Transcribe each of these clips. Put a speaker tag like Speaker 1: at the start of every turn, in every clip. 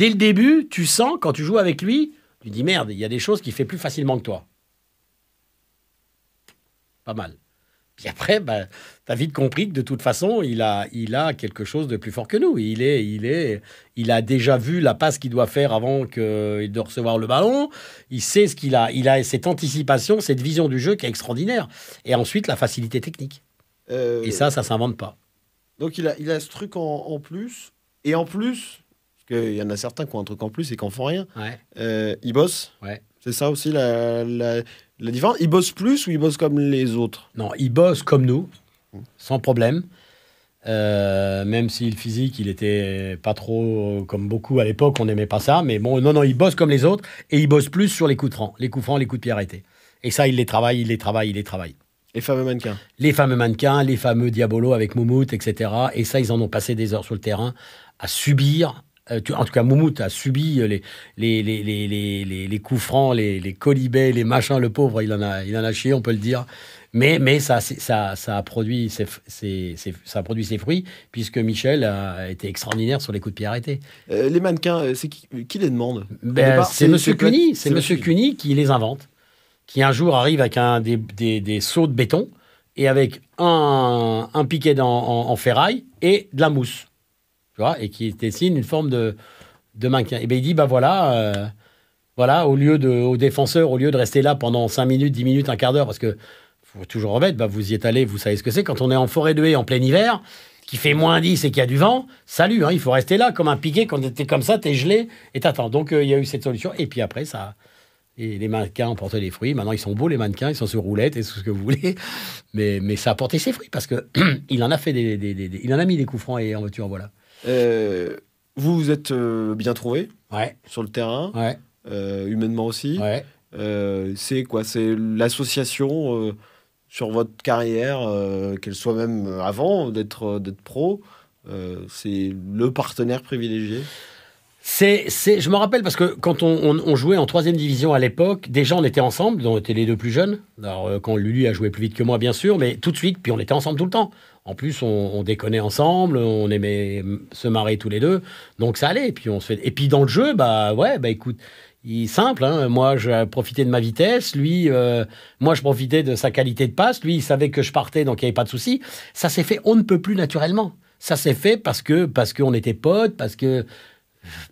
Speaker 1: Dès le début, tu sens, quand tu joues avec lui, tu dis merde, il y a des choses qu'il fait plus facilement que toi. Pas mal. Puis après, bah, tu as vite compris que de toute façon, il a, il a quelque chose de plus fort que nous. Il, est, il, est, il a déjà vu la passe qu'il doit faire avant qu'il de recevoir le ballon. Il sait ce qu'il a. Il a cette anticipation, cette vision du jeu qui est extraordinaire. Et ensuite, la facilité technique.
Speaker 2: Euh, Et ça, ça s'invente pas. Donc il a, il a ce truc en plus. Et en plus, qu'il y en a certains qui ont un truc en plus et qui n'en font rien. Euh, ils bossent. C'est ça aussi la, la, différence. Ils bossent plus ou ils bossent comme les autres Non, ils bossent comme nous, mmh. sans problème.
Speaker 1: Euh, même si le physique, il était pas trop euh, comme beaucoup à l'époque, on n'aimait pas ça. Mais bon, non, non, ils bossent comme les autres et ils bossent plus sur les coups de les coups francs, les coups de pied arrêtés. Et ça, ils les travaillent, ils les travaillent, ils les travaillent.
Speaker 2: Les fameux mannequins.
Speaker 1: Les fameux mannequins, les fameux diabolos avec Moumout, etc. Et ça, ils en ont passé des heures sur le terrain à subir, en tout cas, Moumout a subi les, les, les, les, les coups francs, les, les colibets, les machins, le pauvre, il en a, il en a chié, on peut le dire. Mais, mais ça, ça, ça, a produit ses, ça a produit ses fruits, puisque Michel a été extraordinaire sur les coups de pied arrêtés. les mannequins,
Speaker 2: c'est qui, les demande C'est Monsieur Cuny, c'est Monsieur
Speaker 1: Cuny qui les invente, qui un jour arrive avec un, des, des, des seaux de béton et avec un, un piquet en ferraille et de la mousse et qui dessine une forme de, de Et bien il dit, bah voilà, euh, voilà, au lieu de, au défenseur, au lieu de rester là pendant 5 minutes, 10 minutes, un quart d'heure, parce que faut toujours remettre, bah, vous y êtes allé, vous savez ce que c'est. Quand on est en forêt de haie en plein hiver, qui fait moins 10 et qu'il y a du vent, salut, hein, il faut rester là comme un piquet. Quand t'es comme ça, t'es gelé et t'attends. Donc euh, il y a eu cette solution. Et puis après, ça. Et les mannequins ont porté les fruits. Maintenant, ils sont beaux, les mannequins, ils sont sur roulette et ce que vous voulez. Mais, mais ça a porté ses fruits parce que il en a fait des, il en a mis des coups francs et en voiture, voilà.
Speaker 2: Euh, vous vous êtes euh, bien trouvé sur le terrain, euh, humainement aussi. c'est quoi C'est l'association sur votre carrière, qu'elle soit même avant d'être pro. c'est le partenaire privilégié. C'est,
Speaker 1: c'est, je me rappelle parce que quand on, on, jouait en troisième division à l'époque, déjà on était ensemble, on était les deux plus jeunes. Alors euh, quand Lulu a joué plus vite que moi, bien sûr, mais tout de suite, puis on était ensemble tout le temps. En plus, on, on déconnait ensemble, on aimait se marrer tous les deux, donc ça allait. Et puis on se fait... et puis dans le jeu, bah ouais, bah écoute, il, simple. Hein. moi, je profitais de ma vitesse, lui, euh, moi je profitais de sa qualité de passe, lui, il savait que je partais, donc il n'y avait pas de souci. Ça s'est fait, on ne peut plus naturellement. Ça s'est fait parce que parce qu'on était potes, parce que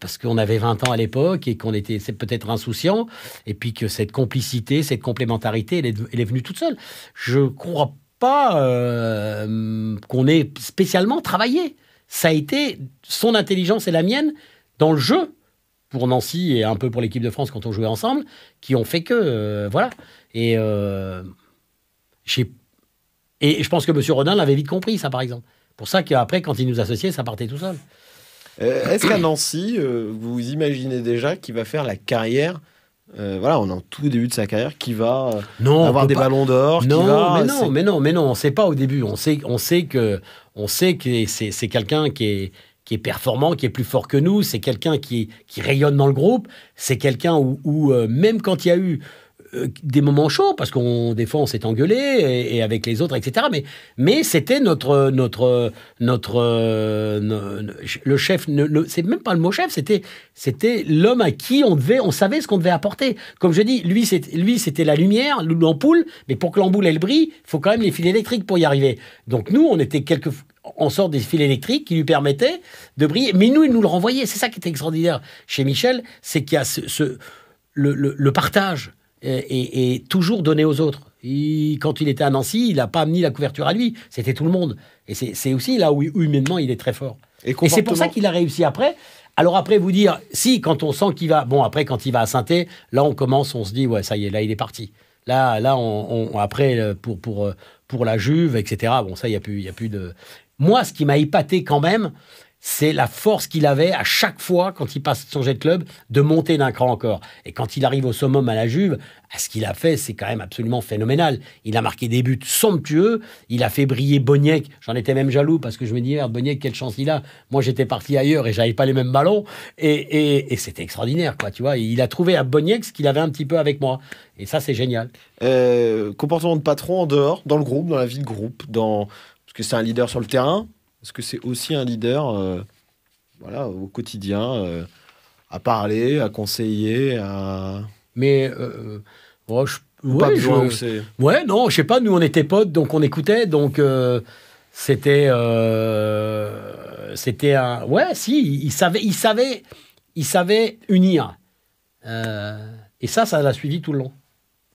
Speaker 1: parce qu'on avait 20 ans à l'époque et qu'on était peut-être insouciant, et puis que cette complicité, cette complémentarité, elle est, venue toute seule. Je crois pas euh, qu'on ait spécialement travaillé. Ça a été son intelligence et la mienne dans le jeu pour Nancy et un peu pour l'équipe de France quand on jouait ensemble, qui ont fait que euh, voilà. Et euh, et je pense que M. Rodin l'avait vite compris ça par exemple. Pour ça qu'après quand il nous associait, ça partait tout seul.
Speaker 2: Euh, est-ce qu'à Nancy, euh, vous imaginez déjà qu'il va faire la carrière euh, voilà, on est en tout début de sa carrière, qui va avoir des ballons d'or. Non, mais non, mais
Speaker 1: non, mais non, on ne sait pas au début. On sait, sait que, on sait que c'est quelqu'un qui est, qui est performant, qui est plus fort que nous, c'est quelqu'un qui, qui rayonne dans le groupe, c'est quelqu'un où, même quand il y a eu euh, des moments chauds, parce qu'on des fois on s'est engueulé et, avec les autres, etc. Mais, mais c'était notre notre notre euh, le chef. c'est même pas le mot chef, c'était c'était l'homme à qui on devait, on savait ce qu'on devait apporter. Comme je dis, lui c'était lui c'était la lumière, l'ampoule. Mais pour que l'ampoule elle brille, faut quand même les fils électriques pour y arriver. Donc nous, on était quelques en sorte des fils électriques qui lui permettaient de briller. Mais nous, il nous le renvoyait. C'est ça qui était extraordinaire chez Michel, c'est qu'il y a ce, le, le, partage et, toujours donner aux autres. quand il était à Nancy, il n'a pas amené la couverture à lui, c'était tout le monde. Et c'est aussi là où, humainement il est très fort. Et, c'est pour ça qu'il a réussi après. Alors après, vous dire, si, quand on sent qu'il va... Bon, après, quand il va à saint là, on commence, on se dit, ouais, ça y est, là, il est parti. Là, là après, euh, pour, pour, euh, pour la Juve, etc., bon, ça, il n'y a, y a plus de... Moi, ce qui m'a épaté quand même, c'est la force qu'il avait à chaque fois quand il passe son jet club de monter d'un cran encore. Et quand il arrive au summum à la Juve, ce qu'il a fait, c'est quand même absolument phénoménal. Il a marqué des buts somptueux, il a fait briller Boniek. J'en étais même jaloux parce que je me disais, ah, Boniek, quelle chance il a. Moi, j'étais parti ailleurs et j'avais pas les mêmes ballons. Et, et, c'était extraordinaire, quoi, tu vois. Il a trouvé à Boniek ce qu'il avait un petit peu avec moi. Et ça, c'est génial.
Speaker 2: Euh, comportement de patron en dehors, dans le groupe, dans la vie de groupe, dans... parce que c'est un leader sur le terrain, parce que c'est aussi un leader euh, voilà, au quotidien, euh, à parler, à conseiller, à... Mais euh, euh oh,
Speaker 1: ouais, non, je sais pas, nous on était potes, donc on écoutait, donc c'était... c'était un... Ouais, si, savait, il, savait, il savait unir. et ça, ça l'a suivi tout le long.